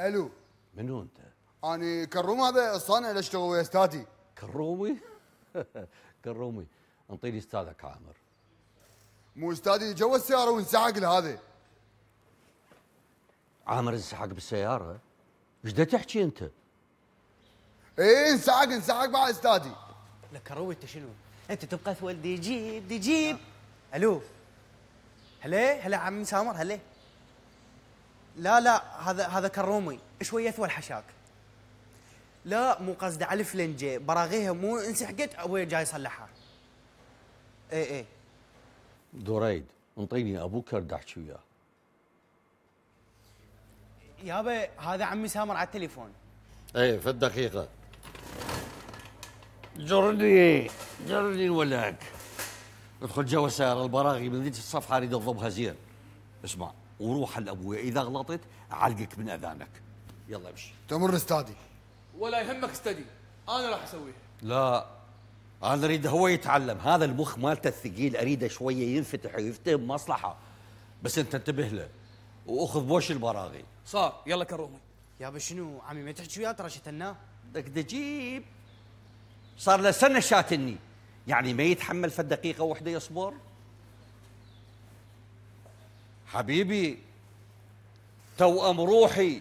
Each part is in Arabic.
الو منو انت؟ اني كروم هذا الصانع اللي اشتغل ويا استاذي كرومي؟ كرومي انطيني استاذك عامر مو استاذي جوا السياره وانسحق لهذا عامر انسحق بالسياره؟ ايش دا تحكي انت؟ ايه انسحق انسحق مع استاذي لك كروي انت شنو؟ انت تبقى دي جيب دي جيب نعم. الو هلا هلا عمي سامر هلا لا لا هذا هذا كرومي شوي اثول حشاك لا مو قصده على الفلنجه براغيها مو انسحقت ابوي جاي يصلحها اي اي دريد انطيني ابوك ارد احكي وياه يابا هذا عمي سامر على التليفون اي في الدقيقه جرني جرني ولاك ادخل جوا سار البراغي من ذيك الصفحه اريد اضبها زين اسمع وروح لابويا اذا غلطت علقك من اذانك يلا امشي تمر استادي ولا يهمك استدي انا راح اسويها لا انا اريد هو يتعلم هذا المخ مالته الثقيل اريده شويه ينفتح ويفتهم مصلحه بس انت انتبه له واخذ بوش البراغي صار يلا كرومي يا شنو عمي ما تحكي وياه ترى شتناه بدك تجيب صار له سنه شاتني يعني ما يتحمل فد دقيقه واحده يصبر حبيبي توأم روحي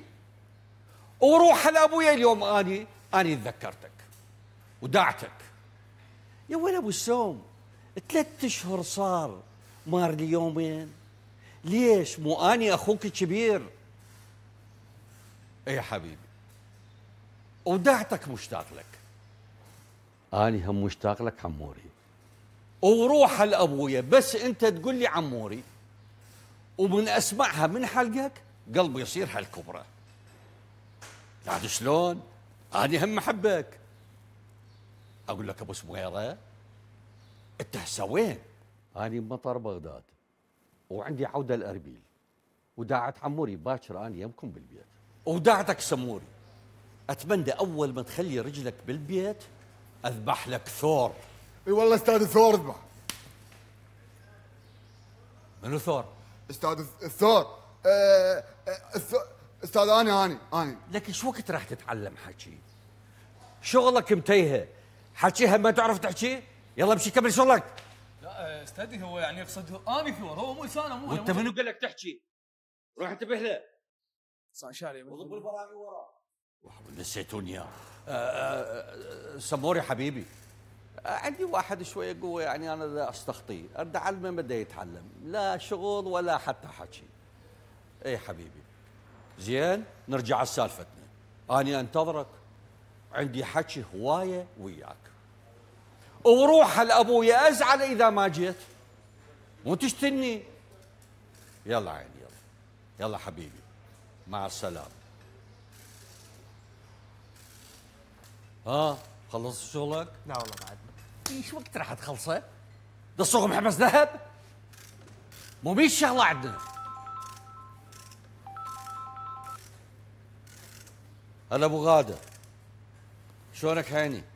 وروح لابويا اليوم اني اني تذكرتك ودعتك يا ولد ابو السوم ثلاث اشهر صار مار لي يومين ليش مو اني اخوك الكبير اي حبيبي ودعتك مشتاق لك اني هم مشتاق لك عموري وروح لابويا بس انت تقول لي عموري ومن اسمعها من حلقك قلبي يصير هالكبرى تعرف شلون؟ انا هم احبك اقول لك ابو سميره انت هسه وين؟ اني بمطار بغداد وعندي عوده الاربيل وداعت عموري باكر اني يمكم بالبيت وداعتك سموري اتمنى اول ما تخلي رجلك بالبيت اذبح لك ثور اي والله استاذ ثور اذبح منو ثور؟ استاذ آه، آه، الثور استاذ انا اني اني لك شو وقت راح تتعلم حكي؟ شغلك متيهه حكيها ما تعرف تحكي؟ يلا امشي كمل شغلك لا آه، استاذي هو يعني يقصد اني ثور هو مو انسان مو وانت منو قال لك تحكي؟ روح انتبه له صار شاري وضب البراعي وراه نسيتوني يا سموري حبيبي آه، عندي واحد شوية قوة يعني أنا إذا أستخطيه أرد أعلمه بدأ يتعلم لا شغل ولا حتى حكي إي حبيبي زين نرجع لسالفتنا أنا أنتظرك عندي حكي هواية وياك وروح لأبويا أزعل إذا ما جيت مو تشتني يلا عيني يلا يلا حبيبي مع السلامة ها خلصت شغلك؟ لا والله بعد ايش يعني وقت راح تخلصه؟ دصوغ محمس ذهب؟ مو ميش شغله عندنا هلا ابو غاده شلونك هاني؟